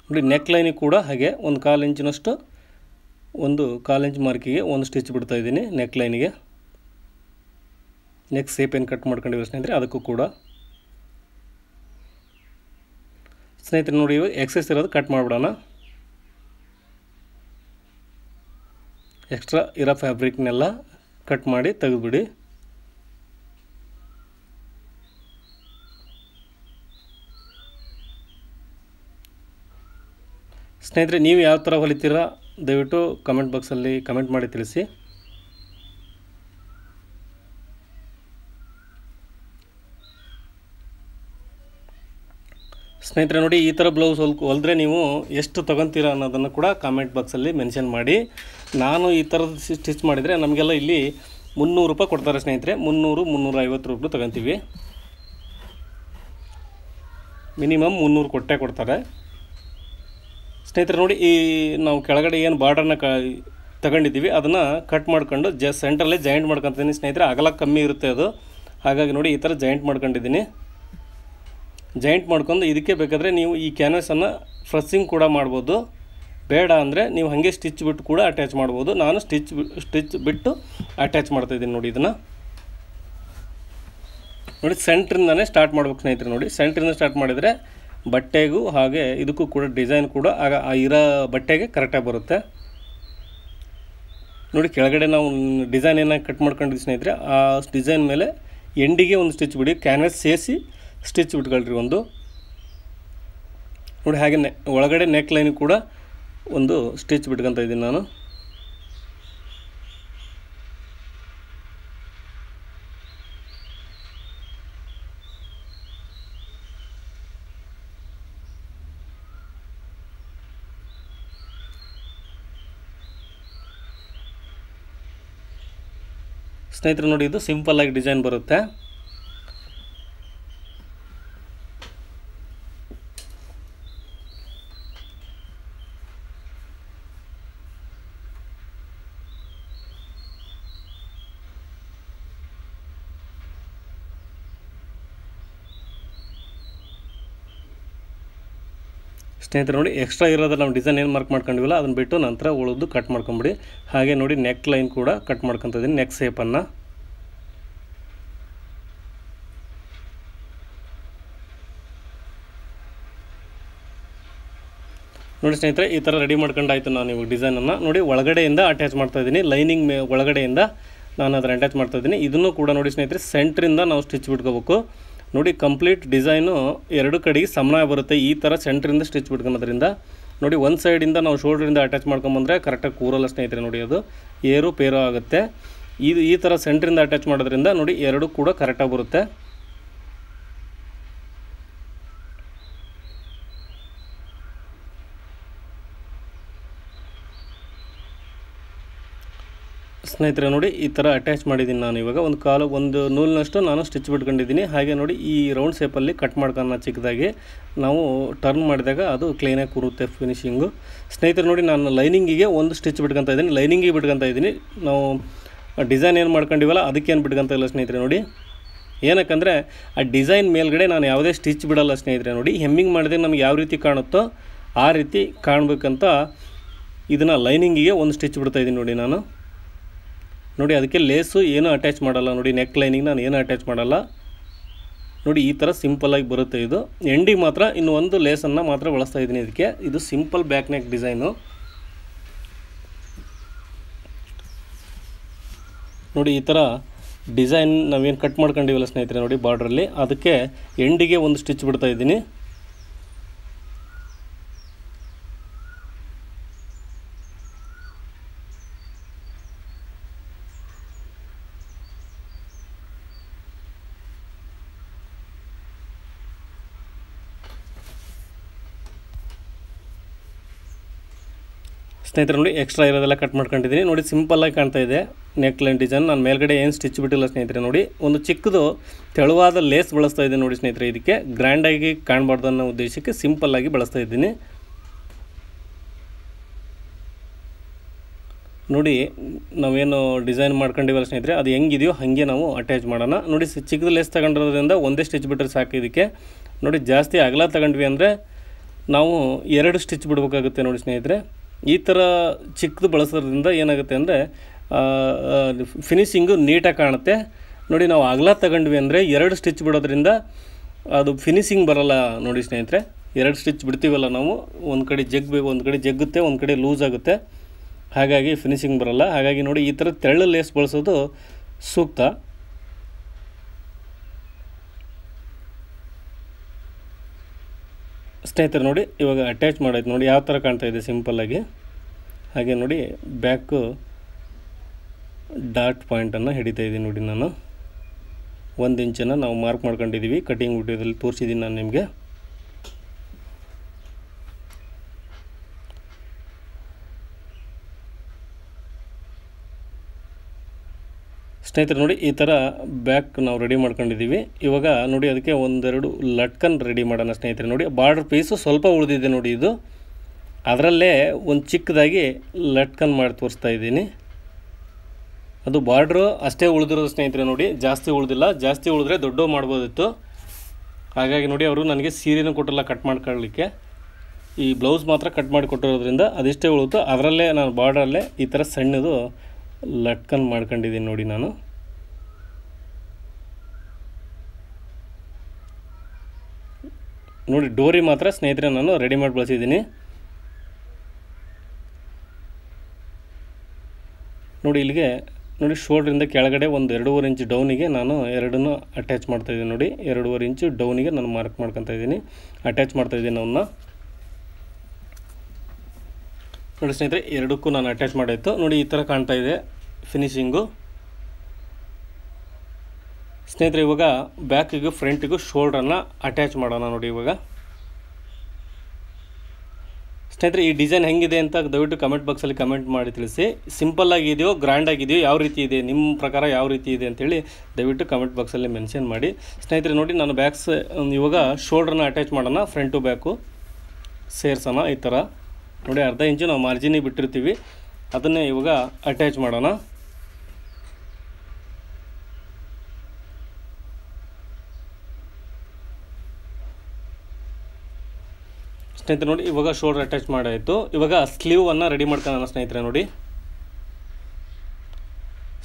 ನೋಡಿ ನೆಕ್ ಲೈನಿಗೆ ಕೂಡ ಹಾಗೆ ಒಂದು ಕಾಲು ಇಂಚಿನಷ್ಟು ಒಂದು ಕಾಲು ಇಂಚ್ ಮಾರ್ಕಿಗೆ ಒಂದು ಸ್ಟಿಚ್ ಇದ್ದೀನಿ ನೆಕ್ ಲೈನಿಗೆ ನೆಕ್ ಸೇಪ್ ಏನು ಕಟ್ ಮಾಡ್ಕೊಂಡಿವಿ ಸ್ನೇಹಿತರೆ ಅದಕ್ಕೂ ಕೂಡ ಸ್ನೇಹಿತರೆ ನೋಡಿ ಇವು ಎಕ್ಸಸ್ ಇರೋದು ಕಟ್ ಮಾಡಿಬಿಡೋಣ ಎಕ್ಸ್ಟ್ರಾ ಇರೋ ಫ್ಯಾಬ್ರಿಕ್ನೆಲ್ಲ ಕಟ್ ಮಾಡಿ ತೆಗೆದುಬಿಡಿ ಸ್ನೇಹಿತರೆ ನೀವು ಯಾವ ಥರ ಹೊಲಿತೀರಾ ದಯವಿಟ್ಟು ಕಮೆಂಟ್ ಬಾಕ್ಸಲ್ಲಿ ಕಮೆಂಟ್ ಮಾಡಿ ತಿಳಿಸಿ ಸ್ನೇಹಿತರೆ ನೋಡಿ ಈ ಥರ ಬ್ಲೌಸ್ ಹೊಲ್ ಹೊಲಿದ್ರೆ ನೀವು ಎಷ್ಟು ತೊಗೊತೀರ ಅನ್ನೋದನ್ನು ಕೂಡ ಕಾಮೆಂಟ್ ಬಾಕ್ಸಲ್ಲಿ ಮೆನ್ಷನ್ ಮಾಡಿ ನಾನು ಈ ಥರದ ಸ್ಟಿಚ್ ಮಾಡಿದರೆ ನಮಗೆಲ್ಲ ಇಲ್ಲಿ ಮುನ್ನೂರು ರೂಪಾಯಿ ಕೊಡ್ತಾರೆ ಸ್ನೇಹಿತರೆ ಮುನ್ನೂರು ಮುನ್ನೂರ ಐವತ್ತು ರೂಪಾಯಿ ತೊಗೊತೀವಿ ಮಿನಿಮಮ್ ಮುನ್ನೂರು ಕೊಟ್ಟೆ ಕೊಡ್ತಾರೆ ಸ್ನೇಹಿತರೆ ನೋಡಿ ಈ ನಾವು ಕೆಳಗಡೆ ಏನು ಬಾರ್ಡರ್ನ ಕ ತಗೊಂಡಿದ್ದೀವಿ ಅದನ್ನು ಕಟ್ ಮಾಡ್ಕೊಂಡು ಜ ಸೆಂಟ್ರಲ್ಲೇ ಜಾಯಿಂಟ್ ಮಾಡ್ಕೊತೀನಿ ಸ್ನೇಹಿತರೆ ಅಗಲ ಕಮ್ಮಿ ಇರುತ್ತೆ ಅದು ಹಾಗಾಗಿ ನೋಡಿ ಈ ಥರ ಜಾಯಿಂಟ್ ಮಾಡ್ಕೊಂಡಿದ್ದೀನಿ ಜಾಯಿಂಟ್ ಮಾಡ್ಕೊಂಡು ಇದಕ್ಕೆ ಬೇಕಾದರೆ ನೀವು ಈ ಕ್ಯಾನ್ವಸನ್ನು ಫ್ರೆಸ್ಸಿಂಗ್ ಕೂಡ ಮಾಡ್ಬೋದು ಬೇಡ ಅಂದರೆ ನೀವು ಹಾಗೆ ಸ್ಟಿಚ್ ಬಿಟ್ಟು ಕೂಡ ಅಟ್ಯಾಚ್ ಮಾಡ್ಬೋದು ನಾನು ಸ್ಟಿಚ್ ಸ್ಟಿಚ್ ಬಿಟ್ಟು ಅಟ್ಯಾಚ್ ಮಾಡ್ತಾಯಿದ್ದೀನಿ ನೋಡಿ ಇದನ್ನು ನೋಡಿ ಸೆಂಟ್ರಿಂದನೇ ಸ್ಟಾರ್ಟ್ ಮಾಡ್ಬೇಕು ಸ್ನೇಹಿತರೆ ನೋಡಿ ಸೆಂಟ್ರಿಂದ ಸ್ಟಾರ್ಟ್ ಮಾಡಿದರೆ ಬಟ್ಟೆಗೂ ಹಾಗೆ ಇದಕ್ಕೂ ಕೂಡ ಡಿಸೈನ್ ಕೂಡ ಆಗ ಆ ಇರೋ ಬಟ್ಟೆಗೆ ಕರೆಕ್ಟಾಗಿ ಬರುತ್ತೆ ನೋಡಿ ಕೆಳಗಡೆ ನಾವು ಡಿಸೈನ್ ಏನಾಗಿ ಕಟ್ ಮಾಡ್ಕೊಂಡಿದ್ವಿ ಸ್ನೇಹಿತರೆ ಆ ಡಿಸೈನ್ ಮೇಲೆ ಎಂಡಿಗೆ ಒಂದು ಸ್ಟಿಚ್ ಬಿಡಿ ಕ್ಯಾನ್ವಸ್ ಸೇರಿಸಿ ಸ್ಟಿಚ್ ಬಿಟ್ಕೊಳ್ರಿ ಒಂದು ನೋಡಿ ಹಾಗೆ ಒಳಗಡೆ ನೆಕ್ ಲೈನ್ ಕೂಡ ಒಂದು ಸ್ಟಿಚ್ ಬಿಟ್ಕೊತ ಇದ್ದೀನಿ ನಾನು ಸ್ನೇಹಿತರು ನೋಡಿ ಇದು ಸಿಂಪಲ್ ಆಗಿ ಡಿಸೈನ್ ಬರುತ್ತೆ ಸ್ನೇಹಿತರು ನೋಡಿ ಎಕ್ಸ್ಟ್ರಾ ಇರೋದ್ರ ನಾವು ಡಿಸೈನ್ ಏನು ಮಾರ್ಕ್ ಮಾಡ್ಕೊಂಡಿವಲ್ಲ ಅದನ್ನು ಬಿಟ್ಟು ನಂತರ ಉಳಿದು ಕಟ್ ಮಾಡ್ಕೊಂಬಿಡಿ ಹಾಗೆ ನೋಡಿ ನೆಕ್ ಲೈನ್ ಕೂಡ ಕಟ್ ಮಾಡ್ಕೊತಿದ್ದೀನಿ ನೆಕ್ ಸೇಪನ್ನು ನೋಡಿ ಸ್ನೇಹಿತರೆ ಈ ಥರ ರೆಡಿ ಮಾಡ್ಕೊಂಡಾಯ್ತು ನಾನು ಇವಾಗ ಡಿಸೈನನ್ನು ನೋಡಿ ಒಳಗಡೆಯಿಂದ ಅಟ್ಯಾಚ್ ಮಾಡ್ತಾ ಇದ್ದೀನಿ ಲೈನಿಂಗ್ ಮೇ ಒಳಗಡೆಯಿಂದ ನಾನು ಅದನ್ನು ಅಟ್ಯಾಚ್ ಮಾಡ್ತಾ ಇದ್ದೀನಿ ಇದನ್ನು ಕೂಡ ನೋಡಿ ಸ್ನೇಹಿತರೆ ಸೆಂಟ್ರಿಂದ ನಾವು ಸ್ಟಿಚ್ ಬಿಟ್ಕೋಬೇಕು ನೋಡಿ ಕಂಪ್ಲೀಟ್ ಡಿಸೈನು ಎರಡು ಕಡೆಗೆ ಸಮನಾಗಿ ಬರುತ್ತೆ ಈ ಥರ ಸೆಂಟ್ರಿಂದ ಸ್ಟಿಚ್ ಬಿಟ್ಕೊಳೋದ್ರಿಂದ ನೋಡಿ ಒಂದು ಸೈಡಿಂದ ನಾವು ಶೋಲ್ಡ್ರಿಂದ ಅಟ್ಯಾಚ್ ಮಾಡ್ಕೊಂಬಂದರೆ ಕರೆಕ್ಟಾಗಿ ಕೂರಲ್ಲ ಸ್ನೇಹಿತರೆ ನೋಡಿ ಅದು ಏರು ಪೇರು ಆಗುತ್ತೆ ಇದು ಈ ಥರ ಸೆಂಟ್ರಿಂದ ಅಟ್ಯಾಚ್ ಮಾಡೋದ್ರಿಂದ ನೋಡಿ ಎರಡು ಕೂಡ ಕರೆಕ್ಟಾಗಿ ಬರುತ್ತೆ ಸ್ನೇಹಿತರೆ ನೋಡಿ ಈ ಥರ ಅಟ್ಯಾಚ್ ಮಾಡಿದ್ದೀನಿ ನಾನು ಇವಾಗ ಒಂದು ಕಾಲು ಒಂದು ನೂಲಿನಷ್ಟು ನಾನು ಸ್ಟಿಚ್ ಬಿಟ್ಕೊಂಡಿದ್ದೀನಿ ಹಾಗೆ ನೋಡಿ ಈ ರೌಂಡ್ ಶೇಪಲ್ಲಿ ಕಟ್ ಮಾಡ್ಕೊಂಡು ಚಿಕ್ಕದಾಗಿ ನಾವು ಟರ್ನ್ ಮಾಡಿದಾಗ ಅದು ಕ್ಲೀನಾಗಿ ಕೂರುತ್ತೆ ಫಿನಿಷಿಂಗು ಸ್ನೇಹಿತರೆ ನೋಡಿ ನಾನು ಲೈನಿಂಗಿಗೆ ಒಂದು ಸ್ಟಿಚ್ ಬಿಟ್ಕೊತಾ ಇದ್ದೀನಿ ಲೈನಿಂಗಿಗೆ ಬಿಟ್ಕೊತ ಇದ್ದೀನಿ ನಾವು ಡಿಸೈನ್ ಏನು ಮಾಡ್ಕೊಂಡಿವಲ್ಲ ಅದಕ್ಕೇನು ಬಿಟ್ಕೊತ ಇಲ್ಲ ಸ್ನೇಹಿತರೆ ನೋಡಿ ಏನಕ್ಕಂದರೆ ಆ ಡಿಸೈನ್ ಮೇಲ್ಗಡೆ ನಾನು ಯಾವುದೇ ಸ್ಟಿಚ್ ಬಿಡಲ್ಲ ಸ್ನೇಹಿತರೆ ನೋಡಿ ಹೆಮ್ಮಿಂಗ್ ಮಾಡಿದ್ರೆ ನಮ್ಗೆ ಯಾವ ರೀತಿ ಕಾಣುತ್ತೋ ಆ ರೀತಿ ಕಾಣಬೇಕಂತ ಇದನ್ನು ಲೈನಿಂಗಿಗೆ ಒಂದು ಸ್ಟಿಚ್ ಬಿಡ್ತಾಯಿದ್ದೀನಿ ನೋಡಿ ನಾನು ನೋಡಿ ಅದಕ್ಕೆ ಲೇಸು ಏನೂ ಅಟ್ಯಾಚ್ ಮಾಡಲ್ಲ ನೋಡಿ ನೆಕ್ ಲೈನಿಗೆ ನಾನು ಏನೂ ಅಟ್ಯಾಚ್ ಮಾಡಲ್ಲ ನೋಡಿ ಈ ಥರ ಸಿಂಪಲ್ಲಾಗಿ ಬರುತ್ತೆ ಇದು ಎಂಡಿಗೆ ಮಾತ್ರ ಇನ್ನು ಒಂದು ಲೇಸನ್ನು ಮಾತ್ರ ಬಳಸ್ತಾ ಇದ್ದೀನಿ ಇದಕ್ಕೆ ಇದು ಸಿಂಪಲ್ ಬ್ಯಾಕ್ ನೆಕ್ ಡಿಸೈನು ನೋಡಿ ಈ ಥರ ಡಿಸೈನ್ ನಾವೇನು ಕಟ್ ಮಾಡ್ಕೊಂಡಿವಲ್ಲ ಸ್ನೇಹಿತರೆ ನೋಡಿ ಬಾರ್ಡ್ರಲ್ಲಿ ಅದಕ್ಕೆ ಎಂಡಿಗೆ ಒಂದು ಸ್ಟಿಚ್ ಬಿಡ್ತಾ ಇದ್ದೀನಿ ಸ್ನೇಹಿತರೆ ನೋಡಿ ಎಕ್ಸ್ಟ್ರಾ ಇರೋದೆಲ್ಲ ಕಟ್ ಮಾಡ್ಕೊಂಡಿದ್ದೀನಿ ನೋಡಿ ಸಿಂಪಲ್ಲಾಗಿ ಕಾಣ್ತಾ ಇದೆ ನೆಕ್ ಲೈನ್ ಡಿಸೈನ್ ನಾನು ಮೇಲ್ಗಡೆ ಏನು ಸ್ಟಿಚ್ ಬಿಟ್ಟಿಲ್ಲ ಸ್ನೇಹಿತರೆ ನೋಡಿ ಒಂದು ಚಿಕ್ಕದು ತೆಳುವಾದ ಲೇಸ್ ಬಳಸ್ತಾ ಇದ್ದೀನಿ ನೋಡಿ ಸ್ನೇಹಿತರೆ ಇದಕ್ಕೆ ಗ್ರ್ಯಾಂಡಾಗಿ ಕಾಣಬಾರ್ದು ಅನ್ನೋ ಉದ್ದೇಶಕ್ಕೆ ಸಿಂಪಲ್ಲಾಗಿ ಬಳಸ್ತಾ ಇದ್ದೀನಿ ನೋಡಿ ನಾವೇನು ಡಿಸೈನ್ ಮಾಡ್ಕೊಂಡಿವಲ್ಲ ಸ್ನೇಹಿತರೆ ಅದು ಹೆಂಗಿದೆಯೋ ಹಾಗೆ ನಾವು ಅಟ್ಯಾಚ್ ಮಾಡೋಣ ನೋಡಿ ಚಿಕ್ಕದು ಲೇಸ್ ತಗೊಂಡಿರೋದ್ರಿಂದ ಒಂದೇ ಸ್ಟಿಚ್ ಬಿಟ್ಟರೆ ಸಾಕು ಇದಕ್ಕೆ ನೋಡಿ ಜಾಸ್ತಿ ಅಗಲ ತಗೊಂಡ್ವಿ ಅಂದರೆ ನಾವು ಎರಡು ಸ್ಟಿಚ್ ಬಿಡಬೇಕಾಗುತ್ತೆ ನೋಡಿ ಸ್ನೇಹಿತರೆ ಈ ಥರ ಚಿಕ್ಕದು ಬಳಸೋದ್ರಿಂದ ಏನಾಗುತ್ತೆ ಅಂದರೆ ಫಿನಿಶಿಂಗು ನೀಟಾಗಿ ಕಾಣುತ್ತೆ ನೋಡಿ ನಾವು ಅಗಲ ತಗೊಂಡ್ವಿ ಅಂದರೆ ಎರಡು ಸ್ಟಿಚ್ ಬಿಡೋದ್ರಿಂದ ಅದು ಫಿನಿಶಿಂಗ್ ಬರೋಲ್ಲ ನೋಡಿ ಸ್ನೇಹಿತರೆ ಎರಡು ಸ್ಟಿಚ್ ಬಿಡ್ತೀವಲ್ಲ ನಾವು ಒಂದು ಕಡೆ ಜಗ್ಬೇಕು ಒಂದು ಕಡೆ ಜಗ್ಗುತ್ತೆ ಒಂದು ಕಡೆ ಲೂಸ್ ಆಗುತ್ತೆ ಹಾಗಾಗಿ ಫಿನಿಶಿಂಗ್ ಬರೋಲ್ಲ ಹಾಗಾಗಿ ನೋಡಿ ಈ ಥರ ತೆಳ್ಳ ಲೇಸ್ ಬಳಸೋದು ಸೂಕ್ತ ಸ್ನೇಹಿತರು ನೋಡಿ ಇವಾಗ ಅಟ್ಯಾಚ್ ಮಾಡೋದು ನೋಡಿ ಯಾವ ಥರ ಕಾಣ್ತಾ ಇದೆ ಸಿಂಪಲ್ಲಾಗಿ ಹಾಗೆ ನೋಡಿ ಬ್ಯಾಕು ಡಾಟ್ ಪಾಯಿಂಟನ್ನು ಹಿಡಿತಾ ಇದ್ದೀನಿ ನೋಡಿ ನಾನು ಒಂದು ಇಂಚನ್ನು ನಾವು ಮಾರ್ಕ್ ಮಾಡ್ಕೊಂಡಿದ್ದೀವಿ ಕಟಿಂಗ್ ವಿಡಿಯೋದಲ್ಲಿ ತೋರಿಸಿದ್ದೀನಿ ನಾನು ನಿಮಗೆ ಸ್ನೇಹಿತರೆ ನೋಡಿ ಈ ಥರ ಬ್ಯಾಕ್ ನಾವು ರೆಡಿ ಮಾಡ್ಕೊಂಡಿದ್ದೀವಿ ಇವಾಗ ನೋಡಿ ಅದಕ್ಕೆ ಒಂದೆರಡು ಲಟ್ಕನ್ ರೆಡಿ ಮಾಡೋಣ ಸ್ನೇಹಿತರೆ ನೋಡಿ ಬಾರ್ಡ್ರ್ ಪೀಸು ಸ್ವಲ್ಪ ಉಳಿದಿದೆ ನೋಡಿ ಇದು ಅದರಲ್ಲೇ ಒಂದು ಚಿಕ್ಕದಾಗಿ ಲಟ್ಕನ್ ಮಾಡಿ ತೋರಿಸ್ತಾ ಇದ್ದೀನಿ ಅದು ಬಾರ್ಡ್ರು ಅಷ್ಟೇ ಉಳಿದಿರೋದು ಸ್ನೇಹಿತರೆ ನೋಡಿ ಜಾಸ್ತಿ ಉಳಿದಿಲ್ಲ ಜಾಸ್ತಿ ಉಳಿದ್ರೆ ದೊಡ್ಡ ಮಾಡ್ಬೋದಿತ್ತು ಹಾಗಾಗಿ ನೋಡಿ ಅವರು ನನಗೆ ಸೀರೆನೂ ಕೊಟ್ಟಲ್ಲ ಕಟ್ ಮಾಡ್ಕೊಳ್ಳಲಿಕ್ಕೆ ಈ ಬ್ಲೌಸ್ ಮಾತ್ರ ಕಟ್ ಮಾಡಿ ಕೊಟ್ಟಿರೋದ್ರಿಂದ ಅದಿಷ್ಟೇ ಉಳಿತು ಅದರಲ್ಲೇ ನಾನು ಬಾರ್ಡ್ರಲ್ಲೇ ಈ ಥರ ಸಣ್ಣದು ಲಟ್ಕನ್ ಮಾಡ್ಕೊಂಡಿದ್ದೀನಿ ನೋಡಿ ನಾನು ನೋಡಿ ಡೋರಿ ಮಾತ್ರ ಸ್ನೇಹಿತರೆ ನಾನು ರೆಡಿ ಮಾಡಿ ಬಳಸಿದ್ದೀನಿ ನೋಡಿ ಇಲ್ಲಿಗೆ ನೋಡಿ ಶೋಲ್ಡ್ರಿಂದ ಕೆಳಗಡೆ ಒಂದು ಎರಡೂವರೆ ಇಂಚ್ ಡೌನಿಗೆ ನಾನು ಎರಡನ್ನೂ ಅಟ್ಯಾಚ್ ಮಾಡ್ತಾಯಿದ್ದೀನಿ ನೋಡಿ ಎರಡೂವರೆ ಇಂಚು ಡೌನಿಗೆ ನಾನು ಮಾರ್ಕ್ ಮಾಡ್ಕೊತಾ ಇದ್ದೀನಿ ಅಟ್ಯಾಚ್ ಮಾಡ್ತಾ ಇದ್ದೀನಿ ಅವನ್ನ ನೋಡಿ ಸ್ನೇಹಿತರೆ ಎರಡಕ್ಕೂ ನಾನು ಅಟ್ಯಾಚ್ ಮಾಡಾಯಿತು ನೋಡಿ ಈ ಥರ ಕಾಣ್ತಾ ಇದೆ ಫಿನಿಷಿಂಗು ಸ್ನೇಹಿತರೆ ಇವಾಗ ಬ್ಯಾಕಿಗೂ ಫ್ರಂಟಿಗೂ ಶೋಲ್ಡ್ರನ್ನು ಅಟ್ಯಾಚ್ ಮಾಡೋಣ ನೋಡಿ ಇವಾಗ ಸ್ನೇಹಿತರೆ ಈ ಡಿಸೈನ್ ಹೆಂಗಿದೆ ಅಂತ ದಯವಿಟ್ಟು ಕಮೆಂಟ್ ಬಾಕ್ಸಲ್ಲಿ ಕಮೆಂಟ್ ಮಾಡಿ ತಿಳಿಸಿ ಸಿಂಪಲ್ ಆಗಿದೆಯೋ ಗ್ರ್ಯಾಂಡ್ ಆಗಿದೆಯೋ ಯಾವ ರೀತಿ ಇದೆ ನಿಮ್ಮ ಪ್ರಕಾರ ಯಾವ ರೀತಿ ಇದೆ ಅಂತೇಳಿ ದಯವಿಟ್ಟು ಕಮೆಂಟ್ ಬಾಕ್ಸಲ್ಲಿ ಮೆನ್ಷನ್ ಮಾಡಿ ಸ್ನೇಹಿತರೆ ನೋಡಿ ನಾನು ಬ್ಯಾಕ್ಸ್ ಇವಾಗ ಶೋಲ್ಡ್ರನ್ನ ಅಟ್ಯಾಚ್ ಮಾಡೋಣ ಫ್ರಂಟ್ ಟು ಬ್ಯಾಕು ಸೇರ್ಸೋಣ ಈ ಥರ ನೋಡಿ ಅರ್ಧ ಇಂಚು ನಾವು ಮಾರ್ಜಿನಿಗೆ ಬಿಟ್ಟಿರ್ತೀವಿ ಅದನ್ನೇ ಇವಾಗ ಅಟ್ಯಾಚ್ ಮಾಡೋಣ ಸ್ನೇಹಿತರೆ ನೋಡಿ ಇವಾಗ ಶೋಲ್ಡರ್ ಅಟ್ಯಾಚ್ ಮಾಡಾಯಿತು ಇವಾಗ ಸ್ಲೀವನ್ನು ರೆಡಿ ಮಾಡ್ಕೊಳ್ಳೋಣ ಸ್ನೇಹಿತರೆ ನೋಡಿ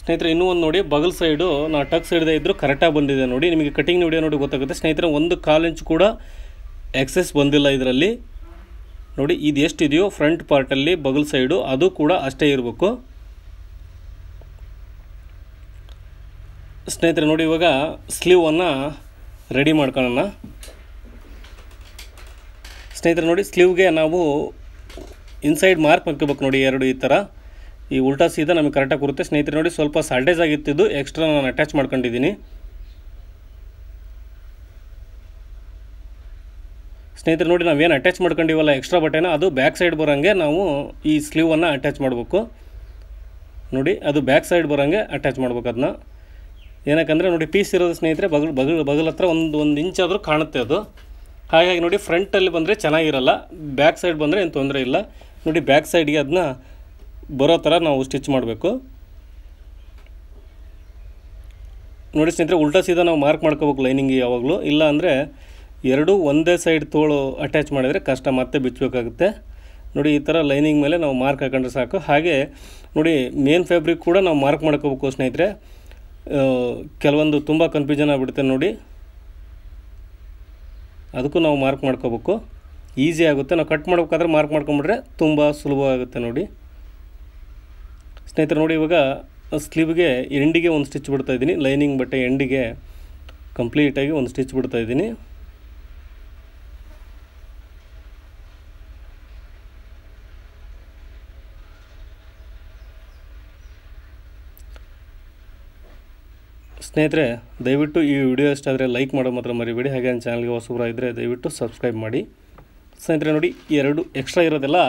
ಸ್ನೇಹಿತರೆ ಇನ್ನೂ ಒಂದು ನೋಡಿ ಬಗಲ್ ಸೈಡು ನಾ ಟಕ್ ಹಿಡಿದೇ ಇದ್ದರೂ ಕರೆಕ್ಟಾಗಿ ಬಂದಿದೆ ನೋಡಿ ನಿಮಗೆ ಕಟಿಂಗ್ ನೋಡಿಯೋ ನೋಡಿ ಗೊತ್ತಾಗುತ್ತೆ ಸ್ನೇಹಿತರೆ ಒಂದು ಕಾಲು ಇಂಚ್ ಕೂಡ ಎಕ್ಸೆಸ್ ಬಂದಿಲ್ಲ ಇದರಲ್ಲಿ ನೋಡಿ ಇದು ಎಷ್ಟಿದೆಯೋ ಫ್ರಂಟ್ ಪಾರ್ಟಲ್ಲಿ ಬಗಲ್ ಸೈಡು ಅದು ಕೂಡ ಅಷ್ಟೇ ಇರಬೇಕು ಸ್ನೇಹಿತರೆ ನೋಡಿ ಇವಾಗ ಸ್ಲೀವನ್ನು ರೆಡಿ ಮಾಡ್ಕೊಳ್ಳೋಣ ಸ್ನೇಹಿತರೆ ನೋಡಿ ಸ್ಲೀವ್ಗೆ ನಾವು ಇನ್ಸೈಡ್ ಮಾರ್ಕ್ ಹಾಕಬೇಕು ನೋಡಿ ಎರಡು ಈ ಥರ ಈ ಉಲ್ಟಾ ಸೀದಾ ನಮಗೆ ಕರೆಕ್ಟಾಗಿ ಕೊಡುತ್ತೆ ಸ್ನೇಹಿತರೆ ನೋಡಿ ಸ್ವಲ್ಪ ಸಾಲ್ಟೇಜ್ ಆಗಿತ್ತಿದ್ದು ಎಕ್ಸ್ಟ್ರಾ ನಾನು ಅಟ್ಯಾಚ್ ಮಾಡ್ಕೊಂಡಿದ್ದೀನಿ ಸ್ನೇಹಿತರೆ ನೋಡಿ ನಾವೇನು ಅಟ್ಯಾಚ್ ಮಾಡ್ಕೊಂಡಿವಲ್ಲ ಎಕ್ಸ್ಟ್ರಾ ಬಟ್ಟೆನ ಅದು ಬ್ಯಾಕ್ ಸೈಡ್ ಬರೋಂಗೆ ನಾವು ಈ ಸ್ಲೀವನ್ನು ಅಟ್ಯಾಚ್ ಮಾಡಬೇಕು ನೋಡಿ ಅದು ಬ್ಯಾಕ್ ಸೈಡ್ ಬರೋಂಗೆ ಅಟ್ಯಾಚ್ ಮಾಡ್ಬೇಕು ಅದನ್ನ ಏನಕ್ಕಂದರೆ ನೋಡಿ ಪೀಸ್ ಇರೋದು ಸ್ನೇಹಿತರೆ ಬಗಲ್ ಬಗಲ್ ಬಗಲ್ ಹತ್ರ ಒಂದು ಒಂದು ಇಂಚಾದರೂ ಕಾಣುತ್ತೆ ಅದು ಹಾಗಾಗಿ ನೋಡಿ ಫ್ರಂಟಲ್ಲಿ ಬಂದರೆ ಚೆನ್ನಾಗಿರಲ್ಲ ಬ್ಯಾಕ್ ಸೈಡ್ ಬಂದರೆ ಏನು ತೊಂದರೆ ಇಲ್ಲ ನೋಡಿ ಬ್ಯಾಕ್ ಸೈಡ್ಗೆ ಅದನ್ನ ಬರೋ ಥರ ನಾವು ಸ್ಟಿಚ್ ಮಾಡಬೇಕು ನೋಡಿ ಸ್ನೇಹಿತರೆ ಉಲ್ಟಾ ಸೀದಾ ನಾವು ಮಾರ್ಕ್ ಮಾಡ್ಕೋಬೇಕು ಲೈನಿಂಗ್ ಯಾವಾಗಲೂ ಇಲ್ಲ ಅಂದರೆ ಎರಡೂ ಒಂದೇ ಸೈಡ್ ತೋಳು ಅಟ್ಯಾಚ್ ಮಾಡಿದರೆ ಕಷ್ಟ ಮತ್ತೆ ಬಿಚ್ಚಬೇಕಾಗುತ್ತೆ ನೋಡಿ ಈ ಥರ ಲೈನಿಂಗ್ ಮೇಲೆ ನಾವು ಮಾರ್ಕ್ ಹಾಕೊಂಡ್ರೆ ಸಾಕು ಹಾಗೆ ನೋಡಿ ಮೇನ್ ಫ್ಯಾಬ್ರಿಕ್ ಕೂಡ ನಾವು ಮಾರ್ಕ್ ಮಾಡ್ಕೋಬೇಕು ಸ್ನೇಹಿತರೆ ಕೆಲವೊಂದು ತುಂಬ ಕನ್ಫ್ಯೂಷನ್ ಆಗಿಬಿಡುತ್ತೆ ನೋಡಿ ಅದಕ್ಕೂ ನಾವು ಮಾರ್ಕ್ ಮಾಡ್ಕೋಬೇಕು ಈಸಿ ಆಗುತ್ತೆ ನಾವು ಕಟ್ ಮಾಡ್ಬೇಕಾದ್ರೆ ಮಾರ್ಕ್ ಮಾಡ್ಕೊಂಬಿಟ್ರೆ ತುಂಬ ಸುಲಭವಾಗುತ್ತೆ ನೋಡಿ ಸ್ನೇಹಿತರೆ ನೋಡಿ ಇವಾಗ ಸ್ಲೀವ್ಗೆ ಎಂಡಿಗೆ ಒಂದು ಸ್ಟಿಚ್ ಬಿಡ್ತಾಯಿದ್ದೀನಿ ಲೈನಿಂಗ್ ಬಟ್ಟೆ ಎಂಡಿಗೆ ಕಂಪ್ಲೀಟಾಗಿ ಒಂದು ಸ್ಟಿಚ್ ಬಿಡ್ತಾಯಿದ್ದೀನಿ ಸ್ನೇಹಿತರೆ ದಯವಿಟ್ಟು ಈ ವಿಡಿಯೋ ಇಷ್ಟ ಲೈಕ್ ಮಾಡೋ ಮಾತ್ರ ಮರಿಬೇಡಿ ಹಾಗೆ ನನ್ನ ಚಾನಲ್ಗೆ ಇದ್ದರೆ ದಯವಿಟ್ಟು ಸಬ್ಸ್ಕ್ರೈಬ್ ಮಾಡಿ ಸ್ನೇಹಿತರೆ ನೋಡಿ ಎರಡು ಎಕ್ಸ್ಟ್ರಾ ಇರೋದೆಲ್ಲ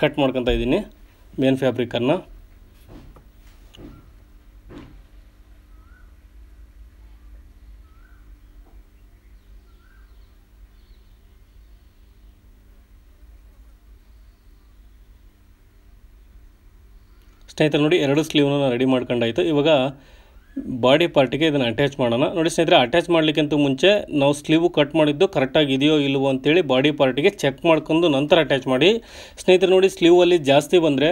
ಕಟ್ ಮಾಡ್ಕೊತ ಇದ್ದೀನಿ ಮೇನ್ ಫ್ಯಾಬ್ರಿಕನ್ನು ಸ್ನೇಹಿತರೆ ನೋಡಿ ಎರಡು ಸ್ಲೀವ್ನ ರೆಡಿ ಮಾಡ್ಕೊಂಡಾಯಿತು ಇವಾಗ ಬಾಡಿ ಪಾರ್ಟಿಗೆ ಇದನ್ನು ಅಟ್ಯಾಚ್ ಮಾಡೋಣ ನೋಡಿ ಸ್ನೇಹಿತರೆ ಅಟ್ಯಾಚ್ ಮಾಡಲಿಕ್ಕಿಂತ ಮುಂಚೆ ನಾವು ಸ್ಲೀವು ಕಟ್ ಮಾಡಿದ್ದು ಇದೆಯೋ ಇಲ್ಲವೋ ಅಂತೇಳಿ ಬಾಡಿ ಪಾರ್ಟಿಗೆ ಚೆಕ್ ಮಾಡ್ಕೊಂಡು ನಂತರ ಅಟ್ಯಾಚ್ ಮಾಡಿ ಸ್ನೇಹಿತರೆ ನೋಡಿ ಸ್ಲೀವಲ್ಲಿ ಜಾಸ್ತಿ ಬಂದರೆ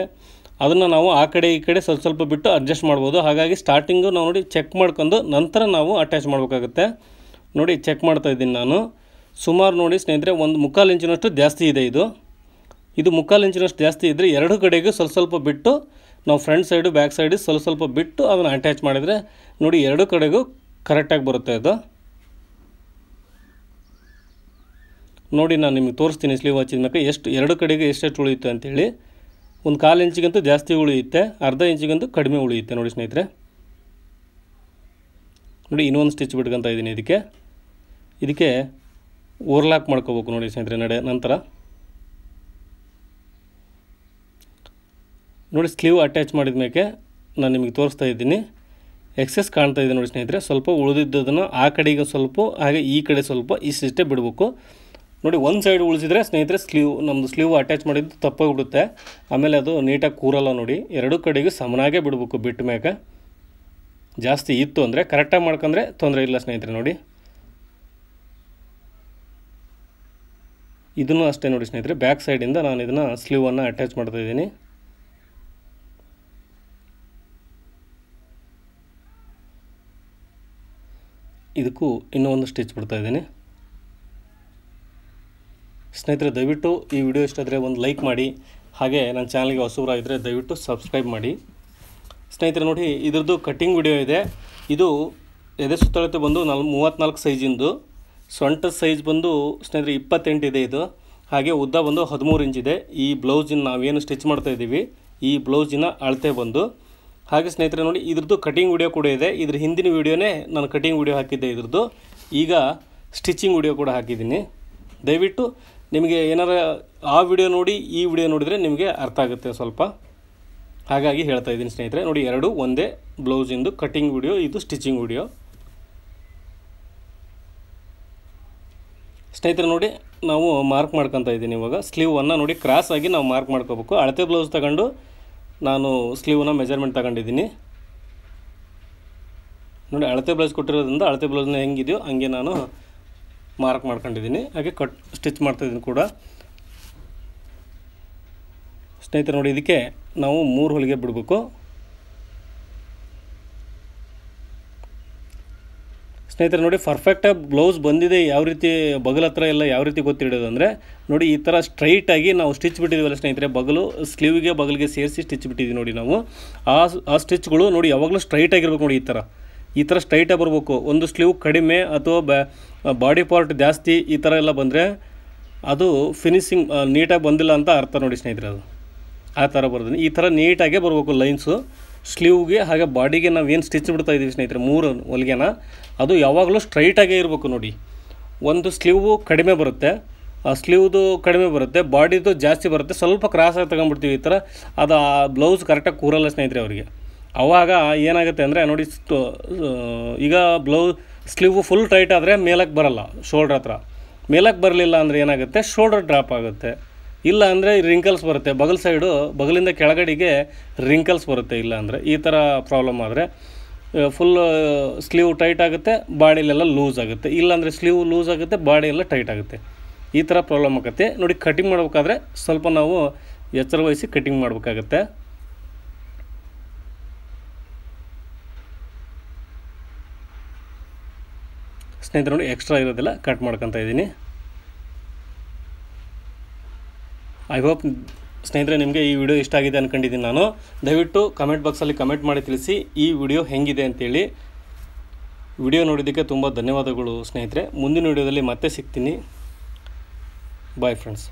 ಅದನ್ನು ನಾವು ಆ ಕಡೆ ಈ ಕಡೆ ಸ್ವಲ್ಪ ಸ್ವಲ್ಪ ಬಿಟ್ಟು ಅಡ್ಜಸ್ಟ್ ಮಾಡ್ಬೋದು ಹಾಗಾಗಿ ಸ್ಟಾರ್ಟಿಂಗು ನಾವು ನೋಡಿ ಚೆಕ್ ಮಾಡ್ಕೊಂಡು ನಂತರ ನಾವು ಅಟ್ಯಾಚ್ ಮಾಡಬೇಕಾಗುತ್ತೆ ನೋಡಿ ಚೆಕ್ ಮಾಡ್ತಾ ಇದ್ದೀನಿ ನಾನು ಸುಮಾರು ನೋಡಿ ಸ್ನೇಹಿತರೆ ಒಂದು ಮುಕ್ಕಾಲು ಇಂಚಿನಷ್ಟು ಜಾಸ್ತಿ ಇದೆ ಇದು ಇದು ಮುಕ್ಕಾಲು ಇಂಚಿನಷ್ಟು ಜಾಸ್ತಿ ಇದ್ದರೆ ಎರಡು ಕಡೆಗೂ ಸ್ವಲ್ಪ ಸ್ವಲ್ಪ ಬಿಟ್ಟು ನಾವು ಫ್ರಂಟ್ ಸೈಡು ಬ್ಯಾಕ್ ಸೈಡು ಸ್ವಲ್ಪ ಸ್ವಲ್ಪ ಬಿಟ್ಟು ಅದನ್ನು ಅಟ್ಯಾಚ್ ಮಾಡಿದರೆ ನೋಡಿ ಎರಡು ಕಡೆಗೂ ಕರೆಕ್ಟಾಗಿ ಬರುತ್ತೆ ಅದು ನೋಡಿ ನಾನು ನಿಮಗೆ ತೋರಿಸ್ತೀನಿ ಸ್ಲೀವ್ ಹಚ್ಚಿದ ಮೇಲೆ ಎಷ್ಟು ಎರಡು ಕಡೆಗೆ ಎಷ್ಟೆಷ್ಟು ಉಳಿಯುತ್ತೆ ಅಂತೇಳಿ ಒಂದು ಕಾಲು ಇಂಚಿಗಂತೂ ಜಾಸ್ತಿ ಉಳಿಯುತ್ತೆ ಅರ್ಧ ಇಂಚಿಗಂತೂ ಕಡಿಮೆ ಉಳಿಯುತ್ತೆ ನೋಡಿ ಸ್ನೇಹಿತರೆ ನೋಡಿ ಇನ್ನೊಂದು ಸ್ಟಿಚ್ ಬಿಟ್ಕೊತ ಇದ್ದೀನಿ ಇದಕ್ಕೆ ಇದಕ್ಕೆ ಓವರ್ಲಾಕ್ ಮಾಡ್ಕೋಬೇಕು ನೋಡಿ ಸ್ನೇಹಿತರೆ ನಡೆ ನಂತರ ನೋಡಿ ಸ್ಲೀವ್ ಅಟ್ಯಾಚ್ ಮಾಡಿದ ಮೇಲೆ ನಾನು ನಿಮಗೆ ತೋರಿಸ್ತಾ ಇದ್ದೀನಿ ಎಕ್ಸಸ್ ಕಾಣ್ತಾ ಇದೆ ನೋಡಿ ಸ್ನೇಹಿತರೆ ಸ್ವಲ್ಪ ಉಳಿದಿದ್ದದನ್ನು ಆ ಕಡೆಗೆ ಸ್ವಲ್ಪ ಹಾಗೆ ಈ ಕಡೆ ಸ್ವಲ್ಪ ಇಷ್ಟಿಷ್ಟೇ ಬಿಡಬೇಕು ನೋಡಿ ಒಂದು ಸೈಡ್ ಉಳಿಸಿದರೆ ಸ್ನೇಹಿತರೆ ಸ್ಲೀವ್ ನಮ್ಮದು ಸ್ಲೀವ್ ಅಟ್ಯಾಚ್ ಮಾಡಿದ್ದು ತಪ್ಪಾಗಿಬಿಡುತ್ತೆ ಆಮೇಲೆ ಅದು ನೀಟಾಗಿ ಕೂರಲ್ಲ ನೋಡಿ ಎರಡೂ ಕಡೆಗೂ ಸಮನಾಗೇ ಬಿಡಬೇಕು ಬಿಟ್ಟ ಮ್ಯಾಗೆ ಜಾಸ್ತಿ ಇತ್ತು ಅಂದರೆ ಕರೆಕ್ಟಾಗಿ ಮಾಡ್ಕೊಂಡ್ರೆ ತೊಂದರೆ ಇಲ್ಲ ಸ್ನೇಹಿತರೆ ನೋಡಿ ಇದನ್ನು ಅಷ್ಟೇ ನೋಡಿ ಸ್ನೇಹಿತರೆ ಬ್ಯಾಕ್ ಸೈಡಿಂದ ನಾನು ಇದನ್ನು ಸ್ಲೀವನ್ನು ಅಟ್ಯಾಚ್ ಮಾಡ್ತಾಯಿದ್ದೀನಿ ಇದಕ್ಕೂ ಇನ್ನೂ ಒಂದು ಸ್ಟಿಚ್ ಬಿಡ್ತಾ ಇದ್ದೀನಿ ಸ್ನೇಹಿತರೆ ದಯವಿಟ್ಟು ಈ ವಿಡಿಯೋ ಇಷ್ಟಾದರೆ ಆದರೆ ಒಂದು ಲೈಕ್ ಮಾಡಿ ಹಾಗೆ ನನ್ನ ಚಾನಲ್ಗೆ ಇದ್ದರೆ ದಯವಿಟ್ಟು ಸಬ್ಸ್ಕ್ರೈಬ್ ಮಾಡಿ ಸ್ನೇಹಿತರೆ ನೋಡಿ ಇದರದ್ದು ಕಟ್ಟಿಂಗ್ ವಿಡಿಯೋ ಇದೆ ಇದು ಎದೆ ಸುತ್ತಳತೆ ಬಂದು ನಲ್ ಮೂವತ್ತ್ನಾಲ್ಕು ಸೈಜಿಂದು ಸೊಂಟದ ಸೈಜ್ ಬಂದು ಸ್ನೇಹಿತರೆ ಇಪ್ಪತ್ತೆಂಟು ಇದೆ ಇದು ಹಾಗೆ ಉದ್ದ ಬಂದು ಹದಿಮೂರು ಇಂಚ್ ಇದೆ ಈ ಬ್ಲೌಸಿನ ನಾವೇನು ಸ್ಟಿಚ್ ಮಾಡ್ತಾಯಿದ್ದೀವಿ ಈ ಬ್ಲೌಸಿನ ಅಳತೆ ಬಂದು ಹಾಗೆ ಸ್ನೇಹಿತರೆ ನೋಡಿ ಇದ್ರದ್ದು ಕಟಿಂಗ್ ವೀಡಿಯೋ ಕೂಡ ಇದೆ ಇದ್ರ ಹಿಂದಿನ ವಿಡಿಯೋನೇ ನಾನು ಕಟಿಂಗ್ ವೀಡಿಯೋ ಹಾಕಿದ್ದೆ ಇದ್ರದ್ದು ಈಗ ಸ್ಟಿಚಿಂಗ್ ವಿಡಿಯೋ ಕೂಡ ಹಾಕಿದ್ದೀನಿ ದಯವಿಟ್ಟು ನಿಮಗೆ ಏನಾರ ಆ ವಿಡಿಯೋ ನೋಡಿ ಈ ವಿಡಿಯೋ ನೋಡಿದರೆ ನಿಮಗೆ ಅರ್ಥ ಆಗುತ್ತೆ ಸ್ವಲ್ಪ ಹಾಗಾಗಿ ಹೇಳ್ತಾ ಇದ್ದೀನಿ ಸ್ನೇಹಿತರೆ ನೋಡಿ ಎರಡು ಒಂದೇ ಬ್ಲೌಸಿಂದು ಕಟಿಂಗ್ ವಿಡಿಯೋ ಇದು ಸ್ಟಿಚಿಂಗ್ ವಿಡಿಯೋ ಸ್ನೇಹಿತರೆ ನೋಡಿ ನಾವು ಮಾರ್ಕ್ ಮಾಡ್ಕೊತಾ ಇದ್ದೀನಿ ಇವಾಗ ಅನ್ನು ನೋಡಿ ಕ್ರಾಸ್ ಆಗಿ ನಾವು ಮಾರ್ಕ್ ಮಾಡ್ಕೋಬೇಕು ಅಳತೆ ಬ್ಲೌಸ್ ತಗೊಂಡು ನಾನು ಸ್ಲೀವ್ನ ಮೆಜರ್ಮೆಂಟ್ ತಗೊಂಡಿದ್ದೀನಿ ನೋಡಿ ಅಳತೆ ಬ್ಲೌಸ್ ಕೊಟ್ಟಿರೋದ್ರಿಂದ ಅಳತೆ ಬ್ಲೌಸ್ನ ಹೆಂಗಿದೆಯೋ ಹಂಗೆ ನಾನು ಮಾರ್ಕ್ ಮಾಡ್ಕೊಂಡಿದ್ದೀನಿ ಹಾಗೆ ಕಟ್ ಸ್ಟಿಚ್ ಮಾಡ್ತಾಯಿದ್ದೀನಿ ಕೂಡ ಸ್ನೇಹಿತರೆ ನೋಡಿ ಇದಕ್ಕೆ ನಾವು ಮೂರು ಹೊಲಿಗೆ ಬಿಡಬೇಕು ಸ್ನೇಹಿತರೆ ನೋಡಿ ಪರ್ಫೆಕ್ಟಾಗಿ ಬ್ಲೌಸ್ ಬಂದಿದೆ ಯಾವ ರೀತಿ ಬಗಲ್ ಹತ್ರ ಎಲ್ಲ ಯಾವ ರೀತಿ ಗೊತ್ತಿಡೋದು ಅಂದರೆ ನೋಡಿ ಈ ಥರ ಸ್ಟ್ರೈಟಾಗಿ ನಾವು ಸ್ಟಿಚ್ ಬಿಟ್ಟಿದ್ದೀವಲ್ಲ ಸ್ನೇಹಿತರೆ ಬಗಲು ಸ್ಲೀವ್ಗೆ ಬಗಲಿಗೆ ಸೇರಿಸಿ ಸ್ಟಿಚ್ ಬಿಟ್ಟಿದ್ದೀವಿ ನೋಡಿ ನಾವು ಆ ಆ ಸ್ಟಿಚ್ಗಳು ನೋಡಿ ಯಾವಾಗಲೂ ಸ್ಟ್ರೈಟಾಗಿರ್ಬೇಕು ನೋಡಿ ಈ ಥರ ಈ ಥರ ಸ್ಟ್ರೈಟಾಗಿ ಬರಬೇಕು ಒಂದು ಸ್ಲೀವ್ ಕಡಿಮೆ ಅಥವಾ ಬಾಡಿ ಪಾರ್ಟ್ ಜಾಸ್ತಿ ಈ ಥರ ಎಲ್ಲ ಬಂದರೆ ಅದು ಫಿನಿಶಿಂಗ್ ನೀಟಾಗಿ ಬಂದಿಲ್ಲ ಅಂತ ಅರ್ಥ ನೋಡಿ ಸ್ನೇಹಿತರೆ ಅದು ಆ ಥರ ಬರೋದು ಈ ಥರ ನೀಟಾಗೇ ಬರಬೇಕು ಲೈನ್ಸು ಸ್ಲೀವ್ಗೆ ಹಾಗೆ ಬಾಡಿಗೆ ನಾವು ಏನು ಸ್ಟಿಚ್ ಬಿಡ್ತಾ ಇದ್ದೀವಿ ಸ್ನೇಹಿತರೆ ಮೂರು ಹೊಲಿಗೆನ ಅದು ಯಾವಾಗಲೂ ಸ್ಟ್ರೈಟಾಗೇ ಇರಬೇಕು ನೋಡಿ ಒಂದು ಸ್ಲೀವು ಕಡಿಮೆ ಬರುತ್ತೆ ಆ ಸ್ಲೀವ್ದು ಕಡಿಮೆ ಬರುತ್ತೆ ಬಾಡಿದು ಜಾಸ್ತಿ ಬರುತ್ತೆ ಸ್ವಲ್ಪ ಕ್ರಾಸಾಗಿ ತೊಗೊಂಡ್ಬಿಡ್ತೀವಿ ಈ ಥರ ಅದು ಆ ಬ್ಲೌಸ್ ಕರೆಕ್ಟಾಗಿ ಕೂರಲ್ಲ ಸ್ನೇಹಿತರೆ ಅವರಿಗೆ ಅವಾಗ ಏನಾಗುತ್ತೆ ಅಂದರೆ ನೋಡಿ ಈಗ ಬ್ಲೌ ಸ್ಲೀವು ಫುಲ್ ಟೈಟ್ ಆದರೆ ಮೇಲಕ್ಕೆ ಬರಲ್ಲ ಶೋಲ್ಡ್ರ್ ಹತ್ರ ಮೇಲಕ್ಕೆ ಬರಲಿಲ್ಲ ಅಂದರೆ ಏನಾಗುತ್ತೆ ಶೋಲ್ಡ್ರ್ ಡ್ರಾಪ್ ಆಗುತ್ತೆ ಇಲ್ಲ ಅಂದರೆ ರಿಂಕಲ್ಸ್ ಬರುತ್ತೆ ಬಗಲ್ ಸೈಡು ಬಗಲಿಂದ ಕೆಳಗಡೆಗೆ ರಿಂಕಲ್ಸ್ ಬರುತ್ತೆ ಇಲ್ಲ ಅಂದರೆ ಈ ಥರ ಪ್ರಾಬ್ಲಮ್ ಆದರೆ ಫುಲ್ ಸ್ಲೀವ್ ಟೈಟ್ ಆಗುತ್ತೆ ಬಾಡಿಲೆಲ್ಲ ಲೂಸ್ ಆಗುತ್ತೆ ಇಲ್ಲಾಂದರೆ ಸ್ಲೀವ್ ಲೂಸ್ ಆಗುತ್ತೆ ಬಾಡಿ ಎಲ್ಲ ಟೈಟ್ ಆಗುತ್ತೆ ಈ ಥರ ಪ್ರಾಬ್ಲಮ್ ಆಗುತ್ತೆ ನೋಡಿ ಕಟಿಂಗ್ ಮಾಡಬೇಕಾದ್ರೆ ಸ್ವಲ್ಪ ನಾವು ಎಚ್ಚರ ವಹಿಸಿ ಕಟಿಂಗ್ ಮಾಡಬೇಕಾಗತ್ತೆ ಸ್ನೇಹಿತರು ನೋಡಿ ಎಕ್ಸ್ಟ್ರಾ ಇರೋದಿಲ್ಲ ಕಟ್ ಮಾಡ್ಕೊತಾ ಇದ್ದೀನಿ ಐ ಹೋಪ್ ಸ್ನೇಹಿತರೆ ನಿಮಗೆ ಈ ವಿಡಿಯೋ ಇಷ್ಟ ಆಗಿದೆ ಅಂದ್ಕೊಂಡಿದ್ದೀನಿ ನಾನು ದಯವಿಟ್ಟು ಕಮೆಂಟ್ ಬಾಕ್ಸಲ್ಲಿ ಕಮೆಂಟ್ ಮಾಡಿ ತಿಳಿಸಿ ಈ ವಿಡಿಯೋ ಹೆಂಗಿದೆ ಅಂತೇಳಿ ವಿಡಿಯೋ ನೋಡಿದ್ದಕ್ಕೆ ತುಂಬ ಧನ್ಯವಾದಗಳು ಸ್ನೇಹಿತರೆ ಮುಂದಿನ ವಿಡಿಯೋದಲ್ಲಿ ಮತ್ತೆ ಸಿಗ್ತೀನಿ ಬಾಯ್ ಫ್ರೆಂಡ್ಸ್